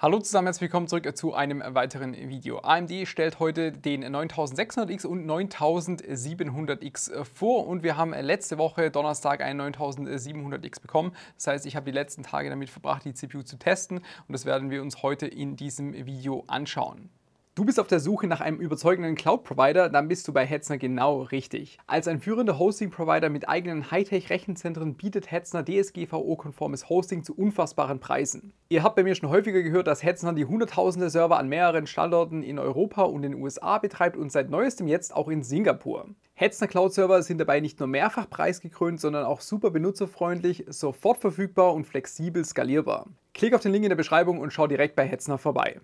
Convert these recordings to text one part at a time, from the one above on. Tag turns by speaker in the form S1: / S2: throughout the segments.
S1: Hallo zusammen, herzlich willkommen zurück zu einem weiteren Video. AMD stellt heute den 9600X und 9700X vor und wir haben letzte Woche Donnerstag einen 9700X bekommen. Das heißt, ich habe die letzten Tage damit verbracht, die CPU zu testen und das werden wir uns heute in diesem Video anschauen. Du bist auf der Suche nach einem überzeugenden Cloud-Provider, dann bist du bei Hetzner genau richtig. Als ein führender Hosting-Provider mit eigenen Hightech-Rechenzentren bietet Hetzner DSGVO-konformes Hosting zu unfassbaren Preisen. Ihr habt bei mir schon häufiger gehört, dass Hetzner die hunderttausende Server an mehreren Standorten in Europa und den USA betreibt und seit neuestem jetzt auch in Singapur. Hetzner Cloud-Server sind dabei nicht nur mehrfach preisgekrönt, sondern auch super benutzerfreundlich, sofort verfügbar und flexibel skalierbar. Klick auf den Link in der Beschreibung und schau direkt bei Hetzner vorbei.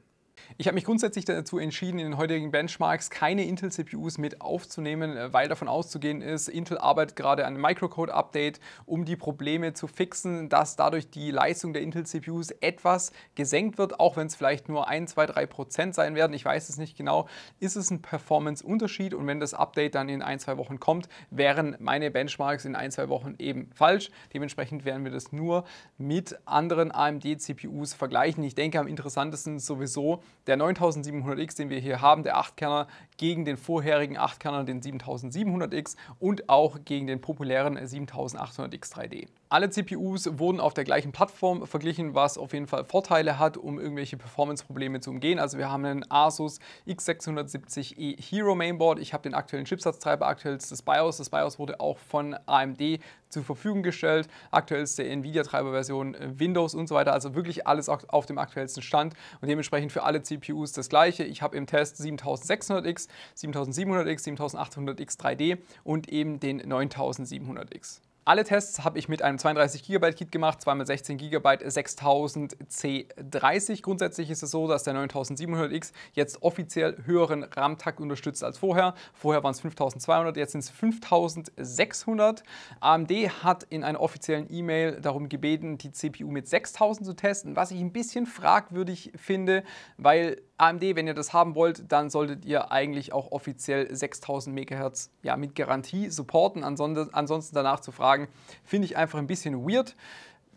S1: Ich habe mich grundsätzlich dazu entschieden, in den heutigen Benchmarks keine Intel-CPUs mit aufzunehmen, äh, weil davon auszugehen ist, Intel arbeitet gerade an einem Microcode-Update, um die Probleme zu fixen, dass dadurch die Leistung der Intel-CPUs etwas gesenkt wird, auch wenn es vielleicht nur 1, 2, 3 Prozent sein werden. Ich weiß es nicht genau. Ist es ein Performance-Unterschied? Und wenn das Update dann in ein, zwei Wochen kommt, wären meine Benchmarks in ein, zwei Wochen eben falsch. Dementsprechend werden wir das nur mit anderen AMD-CPUs vergleichen. Ich denke, am interessantesten sowieso der 9700X, den wir hier haben, der 8-Kerner, gegen den vorherigen 8-Kanal, den 7700X und auch gegen den populären 7800X 3D. Alle CPUs wurden auf der gleichen Plattform verglichen, was auf jeden Fall Vorteile hat, um irgendwelche Performance-Probleme zu umgehen. Also wir haben einen Asus X670E Hero Mainboard. Ich habe den aktuellen Chipsatztreiber, aktuelles das BIOS. Das BIOS wurde auch von AMD zur Verfügung gestellt. Aktuell ist der nvidia treiber version äh, Windows und so weiter. Also wirklich alles auf dem aktuellsten Stand und dementsprechend für alle CPUs das gleiche. Ich habe im Test 7600X 7700X, 7800X 3D und eben den 9700X. Alle Tests habe ich mit einem 32 GB Kit gemacht, 2x16 GB 6000 C30. Grundsätzlich ist es so, dass der 9700X jetzt offiziell höheren RAM-Takt unterstützt als vorher. Vorher waren es 5200, jetzt sind es 5600. AMD hat in einer offiziellen E-Mail darum gebeten, die CPU mit 6000 zu testen, was ich ein bisschen fragwürdig finde, weil AMD, wenn ihr das haben wollt, dann solltet ihr eigentlich auch offiziell 6000 MHz ja, mit Garantie supporten. Ansonsten, ansonsten danach zu fragen, finde ich einfach ein bisschen weird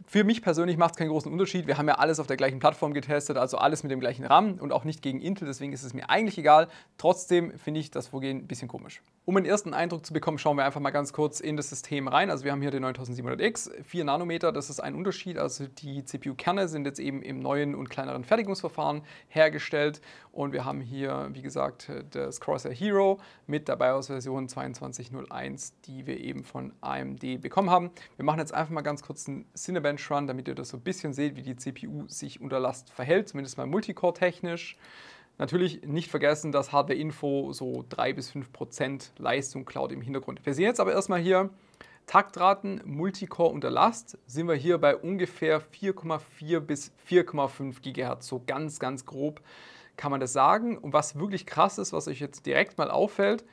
S1: für mich persönlich macht es keinen großen Unterschied. Wir haben ja alles auf der gleichen Plattform getestet, also alles mit dem gleichen RAM und auch nicht gegen Intel, deswegen ist es mir eigentlich egal. Trotzdem finde ich das Vorgehen ein bisschen komisch. Um einen ersten Eindruck zu bekommen, schauen wir einfach mal ganz kurz in das System rein. Also wir haben hier den 9700X, 4 Nanometer, das ist ein Unterschied. Also die CPU-Kerne sind jetzt eben im neuen und kleineren Fertigungsverfahren hergestellt und wir haben hier, wie gesagt, das Crosshair Hero mit der BIOS-Version 2201, die wir eben von AMD bekommen haben. Wir machen jetzt einfach mal ganz kurz einen Cinebench Bench Run, damit ihr das so ein bisschen seht, wie die CPU sich unter Last verhält, zumindest mal Multicore-technisch. Natürlich nicht vergessen, dass Hardware Info so 3 bis 5% Prozent Leistung klaut im Hintergrund. Wir sehen jetzt aber erstmal hier Taktraten Multicore unter Last sind wir hier bei ungefähr 4,4 bis 4,5 Gigahertz. So ganz, ganz grob kann man das sagen. Und was wirklich krass ist, was euch jetzt direkt mal auffällt,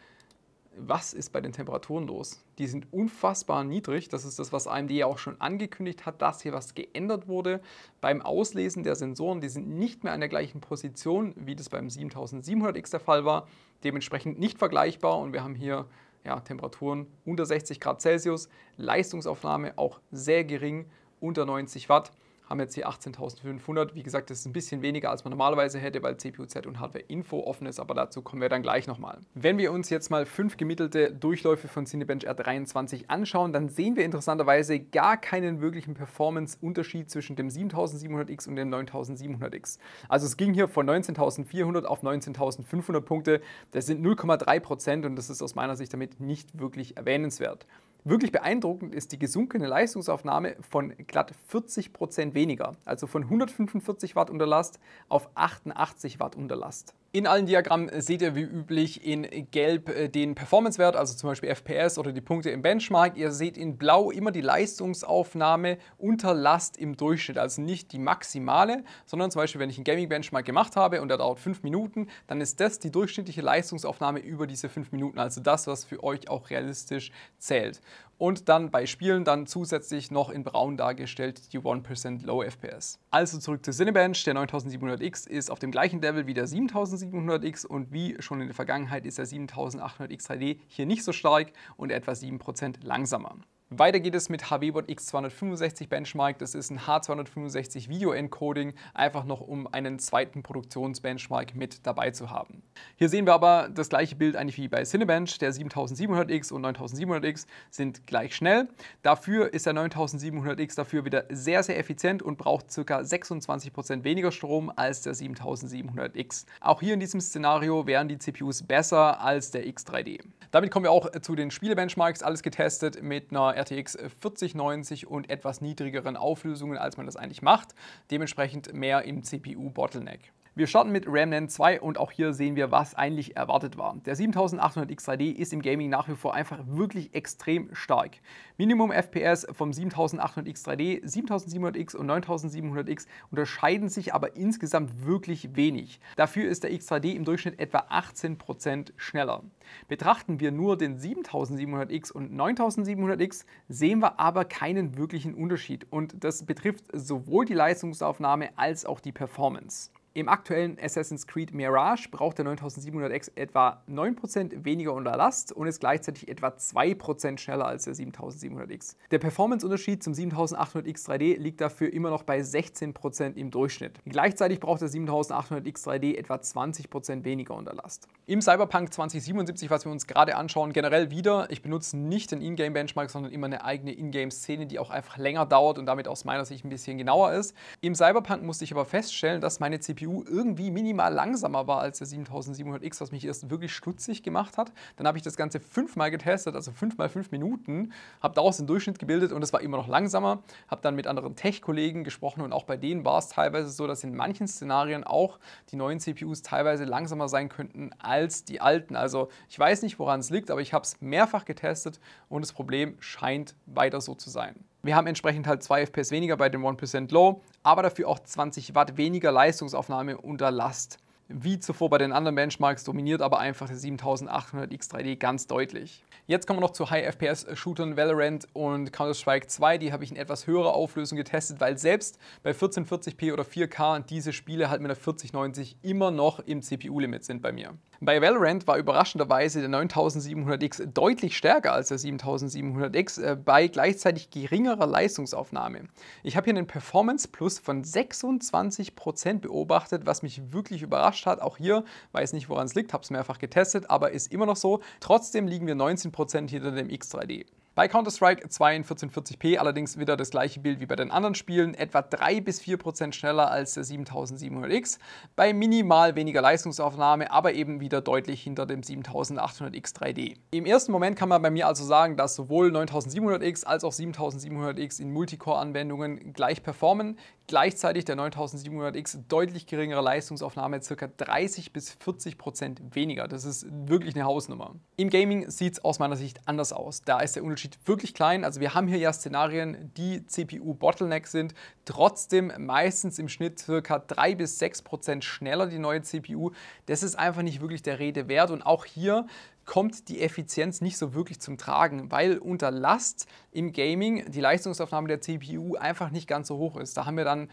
S1: was ist bei den Temperaturen los? Die sind unfassbar niedrig. Das ist das, was AMD ja auch schon angekündigt hat, dass hier was geändert wurde beim Auslesen der Sensoren. Die sind nicht mehr an der gleichen Position, wie das beim 7700X der Fall war. Dementsprechend nicht vergleichbar und wir haben hier ja, Temperaturen unter 60 Grad Celsius, Leistungsaufnahme auch sehr gering, unter 90 Watt haben jetzt hier 18.500. Wie gesagt, das ist ein bisschen weniger, als man normalerweise hätte, weil CPU-Z und Hardware-Info offen ist, aber dazu kommen wir dann gleich nochmal. Wenn wir uns jetzt mal fünf gemittelte Durchläufe von Cinebench R23 anschauen, dann sehen wir interessanterweise gar keinen wirklichen Performance-Unterschied zwischen dem 7700X und dem 9700X. Also es ging hier von 19.400 auf 19.500 Punkte. Das sind 0,3% und das ist aus meiner Sicht damit nicht wirklich erwähnenswert. Wirklich beeindruckend ist die gesunkene Leistungsaufnahme von glatt 40 Prozent weniger, also von 145 Watt unter Last auf 88 Watt unter Last. In allen Diagrammen äh, seht ihr wie üblich in Gelb äh, den Performance-Wert, also zum Beispiel FPS oder die Punkte im Benchmark. Ihr seht in Blau immer die Leistungsaufnahme unter Last im Durchschnitt, also nicht die maximale, sondern zum Beispiel, wenn ich einen Gaming-Benchmark gemacht habe und der dauert 5 Minuten, dann ist das die durchschnittliche Leistungsaufnahme über diese 5 Minuten, also das, was für euch auch realistisch zählt und dann bei Spielen dann zusätzlich noch in braun dargestellt die 1% Low FPS. Also zurück zu Cinebench, der 9700X ist auf dem gleichen Level wie der 7700X und wie schon in der Vergangenheit ist der 7800X 3D hier nicht so stark und etwa 7% langsamer. Weiter geht es mit HBBot X265 Benchmark. Das ist ein H265 Video Encoding, einfach noch um einen zweiten Produktionsbenchmark mit dabei zu haben. Hier sehen wir aber das gleiche Bild eigentlich wie bei Cinebench. Der 7700X und 9700X sind gleich schnell. Dafür ist der 9700X dafür wieder sehr, sehr effizient und braucht ca. 26% weniger Strom als der 7700X. Auch hier in diesem Szenario wären die CPUs besser als der X3D. Damit kommen wir auch zu den Spielebenchmarks. Alles getestet mit einer RTX 4090 und etwas niedrigeren Auflösungen, als man das eigentlich macht. Dementsprechend mehr im CPU-Bottleneck. Wir starten mit Remnant 2 und auch hier sehen wir, was eigentlich erwartet war. Der 7800 X3D ist im Gaming nach wie vor einfach wirklich extrem stark. Minimum FPS vom 7800 X3D, 7700X und 9700X unterscheiden sich aber insgesamt wirklich wenig. Dafür ist der X3D im Durchschnitt etwa 18% schneller. Betrachten wir nur den 7700X und 9700X, sehen wir aber keinen wirklichen Unterschied und das betrifft sowohl die Leistungsaufnahme als auch die Performance. Im aktuellen Assassin's Creed Mirage braucht der 9700X etwa 9% weniger unter Last und ist gleichzeitig etwa 2% schneller als der 7700X. Der Performanceunterschied zum 7800X 3D liegt dafür immer noch bei 16% im Durchschnitt. Gleichzeitig braucht der 7800X 3D etwa 20% weniger unter Last. Im Cyberpunk 2077, was wir uns gerade anschauen, generell wieder, ich benutze nicht den Ingame-Benchmark, sondern immer eine eigene Ingame-Szene, die auch einfach länger dauert und damit aus meiner Sicht ein bisschen genauer ist. Im Cyberpunk musste ich aber feststellen, dass meine CPU CPU irgendwie minimal langsamer war als der 7700X, was mich erst wirklich stutzig gemacht hat. Dann habe ich das Ganze fünfmal getestet, also fünfmal fünf Minuten, habe daraus den Durchschnitt gebildet und es war immer noch langsamer. Habe dann mit anderen Tech-Kollegen gesprochen und auch bei denen war es teilweise so, dass in manchen Szenarien auch die neuen CPUs teilweise langsamer sein könnten als die alten. Also ich weiß nicht, woran es liegt, aber ich habe es mehrfach getestet und das Problem scheint weiter so zu sein. Wir haben entsprechend halt 2 FPS weniger bei dem 1% Low, aber dafür auch 20 Watt weniger Leistungsaufnahme unter Last. Wie zuvor bei den anderen Benchmarks dominiert aber einfach der 7800X3D ganz deutlich. Jetzt kommen wir noch zu High-FPS-Shootern äh, Valorant und Counter-Strike 2. Die habe ich in etwas höherer Auflösung getestet, weil selbst bei 1440p oder 4K diese Spiele halt mit einer 4090 immer noch im CPU-Limit sind bei mir. Bei Valorant war überraschenderweise der 9700X deutlich stärker als der 7700X äh, bei gleichzeitig geringerer Leistungsaufnahme. Ich habe hier einen Performance Plus von 26% beobachtet, was mich wirklich überrascht hat. Auch hier weiß nicht, woran es liegt, habe es mehrfach getestet, aber ist immer noch so. Trotzdem liegen wir Prozent hinter dem X3D. Bei Counter-Strike 2 in 1440p allerdings wieder das gleiche Bild wie bei den anderen Spielen, etwa 3 bis 4% schneller als der 7700X, bei minimal weniger Leistungsaufnahme, aber eben wieder deutlich hinter dem 7800X 3D. Im ersten Moment kann man bei mir also sagen, dass sowohl 9700X als auch 7700X in Multicore-Anwendungen gleich performen, Gleichzeitig der 9700X deutlich geringere Leistungsaufnahme, ca. 30 bis 40 Prozent weniger. Das ist wirklich eine Hausnummer. Im Gaming sieht es aus meiner Sicht anders aus. Da ist der Unterschied wirklich klein. Also wir haben hier ja Szenarien, die CPU-Bottleneck sind. Trotzdem meistens im Schnitt ca. 3 bis 6 Prozent schneller die neue CPU. Das ist einfach nicht wirklich der Rede wert. Und auch hier kommt die Effizienz nicht so wirklich zum Tragen, weil unter Last im Gaming die Leistungsaufnahme der CPU einfach nicht ganz so hoch ist. Da haben wir dann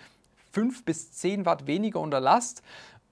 S1: 5 bis 10 Watt weniger unter Last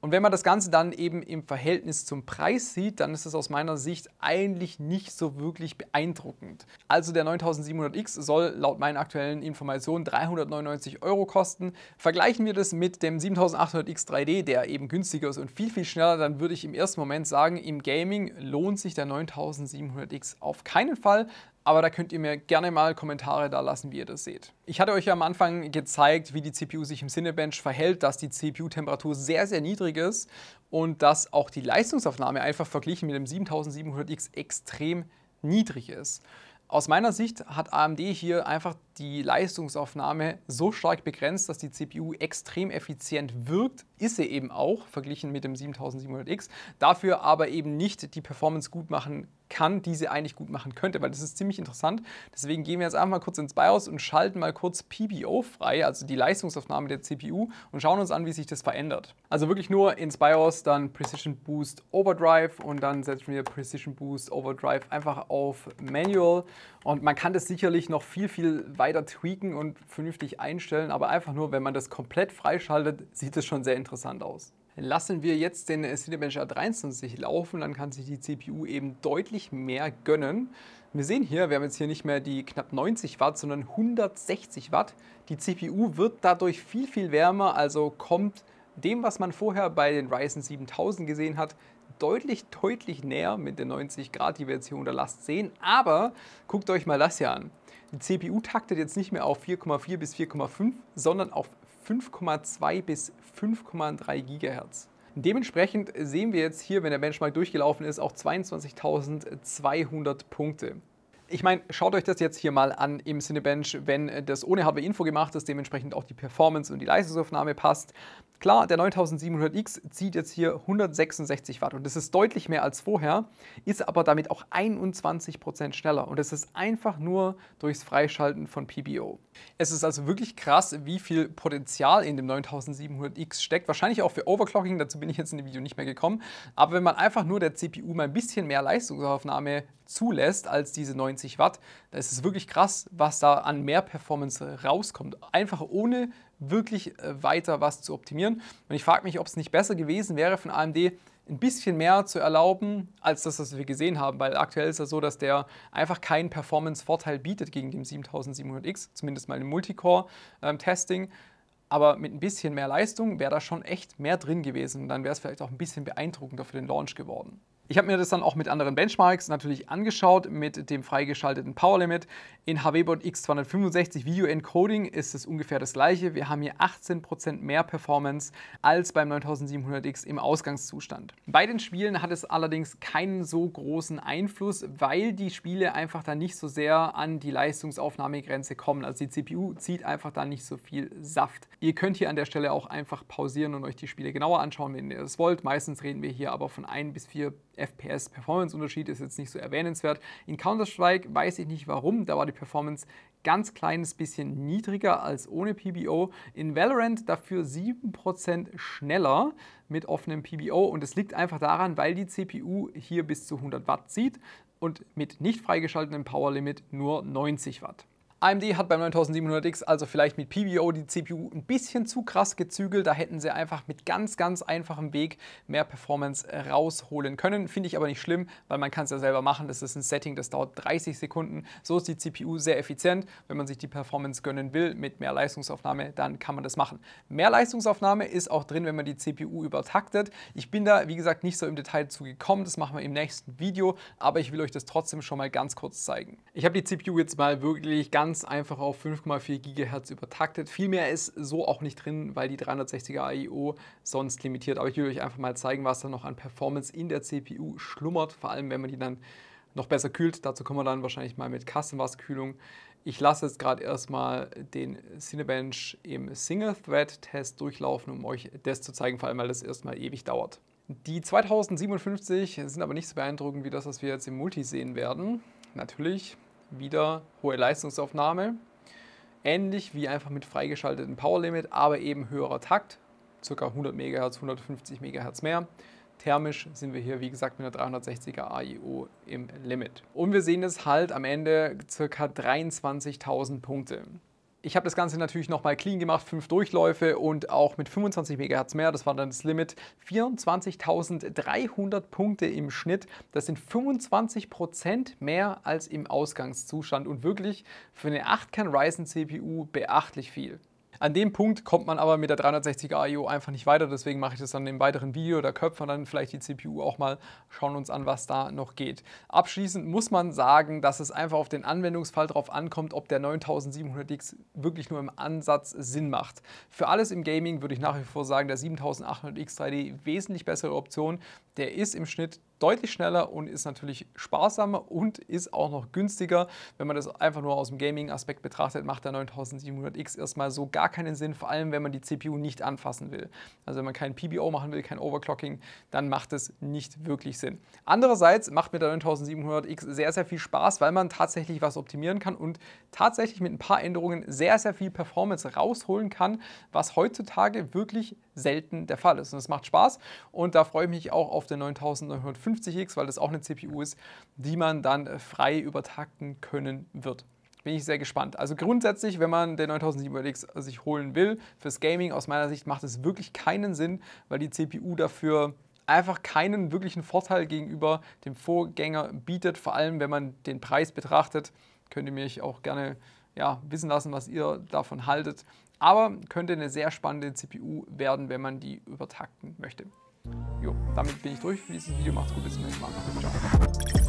S1: und wenn man das Ganze dann eben im Verhältnis zum Preis sieht, dann ist es aus meiner Sicht eigentlich nicht so wirklich beeindruckend. Also der 9700X soll laut meinen aktuellen Informationen 399 Euro kosten. Vergleichen wir das mit dem 7800X 3D, der eben günstiger ist und viel, viel schneller, dann würde ich im ersten Moment sagen, im Gaming lohnt sich der 9700X auf keinen Fall, aber da könnt ihr mir gerne mal Kommentare da lassen, wie ihr das seht. Ich hatte euch ja am Anfang gezeigt, wie die CPU sich im Cinebench verhält, dass die CPU-Temperatur sehr, sehr niedrig ist und dass auch die Leistungsaufnahme einfach verglichen mit dem 7700X extrem niedrig ist. Aus meiner Sicht hat AMD hier einfach die Leistungsaufnahme so stark begrenzt, dass die CPU extrem effizient wirkt, ist sie eben auch, verglichen mit dem 7700X, dafür aber eben nicht die Performance gut machen kann, die sie eigentlich gut machen könnte, weil das ist ziemlich interessant. Deswegen gehen wir jetzt einfach mal kurz ins BIOS und schalten mal kurz PBO frei, also die Leistungsaufnahme der CPU und schauen uns an, wie sich das verändert. Also wirklich nur ins BIOS, dann Precision Boost Overdrive und dann setzen wir Precision Boost Overdrive einfach auf Manual und man kann das sicherlich noch viel, viel weiter tweaken und vernünftig einstellen, aber einfach nur, wenn man das komplett freischaltet, sieht es schon sehr interessant aus. Lassen wir jetzt den Cinebench A23 laufen, dann kann sich die CPU eben deutlich mehr gönnen. Wir sehen hier, wir haben jetzt hier nicht mehr die knapp 90 Watt, sondern 160 Watt. Die CPU wird dadurch viel, viel wärmer, also kommt dem, was man vorher bei den Ryzen 7000 gesehen hat, deutlich, deutlich näher mit den 90 Grad, die wir jetzt hier unter Last sehen. Aber guckt euch mal das hier an. Die CPU taktet jetzt nicht mehr auf 4,4 bis 4,5, sondern auf 5,2 bis 5,3 Gigahertz. Dementsprechend sehen wir jetzt hier, wenn der Benchmark durchgelaufen ist, auch 22.200 Punkte. Ich meine, schaut euch das jetzt hier mal an im Cinebench, wenn das ohne Hardware-Info gemacht ist, dementsprechend auch die Performance und die Leistungsaufnahme passt, Klar, der 9700X zieht jetzt hier 166 Watt und das ist deutlich mehr als vorher, ist aber damit auch 21% Prozent schneller und es ist einfach nur durchs Freischalten von PBO. Es ist also wirklich krass, wie viel Potenzial in dem 9700X steckt, wahrscheinlich auch für Overclocking, dazu bin ich jetzt in dem Video nicht mehr gekommen, aber wenn man einfach nur der CPU mal ein bisschen mehr Leistungsaufnahme zulässt als diese 90 Watt, da ist es wirklich krass, was da an mehr Performance rauskommt, einfach ohne wirklich äh, weiter was zu optimieren. Und ich frage mich, ob es nicht besser gewesen wäre, von AMD ein bisschen mehr zu erlauben, als das, was wir gesehen haben, weil aktuell ist es ja so, dass der einfach keinen Performance-Vorteil bietet gegen den 7700X, zumindest mal im Multicore-Testing. Ähm, Aber mit ein bisschen mehr Leistung wäre da schon echt mehr drin gewesen. Und Dann wäre es vielleicht auch ein bisschen beeindruckender für den Launch geworden. Ich habe mir das dann auch mit anderen Benchmarks natürlich angeschaut, mit dem freigeschalteten Power Limit. In HWBot X265 Video Encoding ist es ungefähr das gleiche. Wir haben hier 18% mehr Performance als beim 9700X im Ausgangszustand. Bei den Spielen hat es allerdings keinen so großen Einfluss, weil die Spiele einfach dann nicht so sehr an die Leistungsaufnahmegrenze kommen. Also die CPU zieht einfach dann nicht so viel Saft. Ihr könnt hier an der Stelle auch einfach pausieren und euch die Spiele genauer anschauen, wenn ihr das wollt. Meistens reden wir hier aber von 1 bis 4 FPS-Performance-Unterschied ist jetzt nicht so erwähnenswert. In Counter-Strike weiß ich nicht warum, da war die Performance ganz kleines bisschen niedriger als ohne PBO. In Valorant dafür 7% schneller mit offenem PBO und es liegt einfach daran, weil die CPU hier bis zu 100 Watt zieht und mit nicht freigeschaltetem Power Limit nur 90 Watt. AMD hat beim 9700X also vielleicht mit PBO die CPU ein bisschen zu krass gezügelt. Da hätten sie einfach mit ganz, ganz einfachem Weg mehr Performance rausholen können. Finde ich aber nicht schlimm, weil man kann es ja selber machen. Das ist ein Setting, das dauert 30 Sekunden. So ist die CPU sehr effizient. Wenn man sich die Performance gönnen will mit mehr Leistungsaufnahme, dann kann man das machen. Mehr Leistungsaufnahme ist auch drin, wenn man die CPU übertaktet. Ich bin da, wie gesagt, nicht so im Detail zugekommen. Das machen wir im nächsten Video, aber ich will euch das trotzdem schon mal ganz kurz zeigen. Ich habe die CPU jetzt mal wirklich ganz ganz einfach auf 5,4 GHz übertaktet. Viel mehr ist so auch nicht drin, weil die 360er AIO e sonst limitiert. Aber ich will euch einfach mal zeigen, was da noch an Performance in der CPU schlummert, vor allem wenn man die dann noch besser kühlt. Dazu kommen wir dann wahrscheinlich mal mit custom Kassenwasserkühlung. Ich lasse jetzt gerade erstmal den Cinebench im Single-Thread-Test durchlaufen, um euch das zu zeigen, vor allem weil das erstmal ewig dauert. Die 2057 sind aber nicht so beeindruckend wie das, was wir jetzt im Multi sehen werden. Natürlich, wieder hohe Leistungsaufnahme. Ähnlich wie einfach mit freigeschaltetem Power Limit, aber eben höherer Takt, ca. 100 MHz, 150 MHz mehr. Thermisch sind wir hier, wie gesagt, mit einer 360er AIO im Limit. Und wir sehen es halt am Ende ca. 23.000 Punkte. Ich habe das Ganze natürlich nochmal clean gemacht, fünf Durchläufe und auch mit 25 MHz mehr, das war dann das Limit, 24.300 Punkte im Schnitt. Das sind 25% mehr als im Ausgangszustand und wirklich für eine 8-Kern Ryzen CPU beachtlich viel. An dem Punkt kommt man aber mit der 360er IO einfach nicht weiter, deswegen mache ich das dann im weiteren Video. Da köpfen wir dann vielleicht die CPU auch mal, schauen uns an, was da noch geht. Abschließend muss man sagen, dass es einfach auf den Anwendungsfall drauf ankommt, ob der 9700X wirklich nur im Ansatz Sinn macht. Für alles im Gaming würde ich nach wie vor sagen, der 7800X 3D wesentlich bessere Option. Der ist im Schnitt deutlich schneller und ist natürlich sparsamer und ist auch noch günstiger. Wenn man das einfach nur aus dem Gaming-Aspekt betrachtet, macht der 9700X erstmal so gar keinen Sinn, vor allem wenn man die CPU nicht anfassen will. Also wenn man kein PBO machen will, kein Overclocking, dann macht es nicht wirklich Sinn. Andererseits macht mir der 9700X sehr, sehr viel Spaß, weil man tatsächlich was optimieren kann und tatsächlich mit ein paar Änderungen sehr, sehr viel Performance rausholen kann, was heutzutage wirklich selten der Fall ist. Und es macht Spaß und da freue ich mich auch auf den 9950 256X, weil das auch eine CPU ist, die man dann äh, frei übertakten können wird. Bin ich sehr gespannt. Also grundsätzlich, wenn man den 9700X sich holen will, fürs Gaming aus meiner Sicht macht es wirklich keinen Sinn, weil die CPU dafür einfach keinen wirklichen Vorteil gegenüber dem Vorgänger bietet, vor allem wenn man den Preis betrachtet. Könnt ihr mich auch gerne ja, wissen lassen, was ihr davon haltet. Aber könnte eine sehr spannende CPU werden, wenn man die übertakten möchte. Jo, damit bin ich durch für dieses Video. Macht's gut, bis zum nächsten Mal. Ciao.